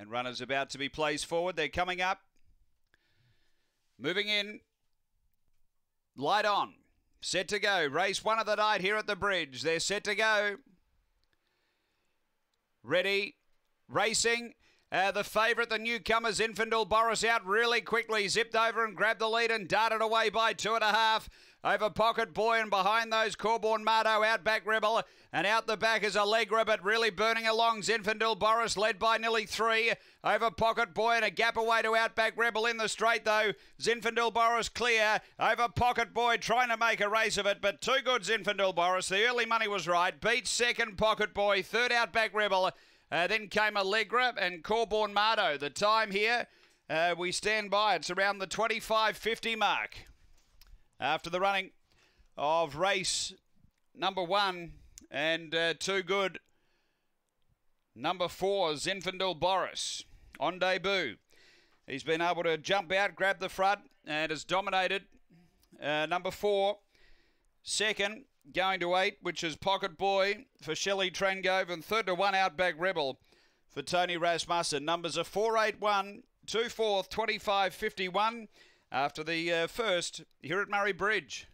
And runners about to be placed forward. They're coming up. Moving in. Light on. Set to go. Race one of the night here at the bridge. They're set to go. Ready. Racing. Uh, the favourite, the newcomers, Infandil Boris out really quickly, zipped over and grabbed the lead and darted away by two and a half. Over Pocket Boy and behind those Corborn Mardo, Outback Rebel, and out the back is Allegra, but really burning along Zinfandel Boris, led by nearly three. Over Pocket Boy and a gap away to Outback Rebel in the straight though. Zinfandel Boris clear. Over Pocket Boy trying to make a race of it, but too good Zinfandel Boris. The early money was right. Beats second Pocket Boy, third Outback Rebel. Uh, then came Allegra and Corborn Mardo. The time here, uh, we stand by. It's around the 25.50 mark. After the running of race number one and uh, good number four, Zinfandel Boris, on debut. He's been able to jump out, grab the front, and has dominated. Uh, number four, second, going to eight, which is Pocket Boy for Shelley Trangove, and third to one Outback Rebel for Tony Rasmussen. Numbers are 481, 2 25 51 after the uh, first here at Murray Bridge.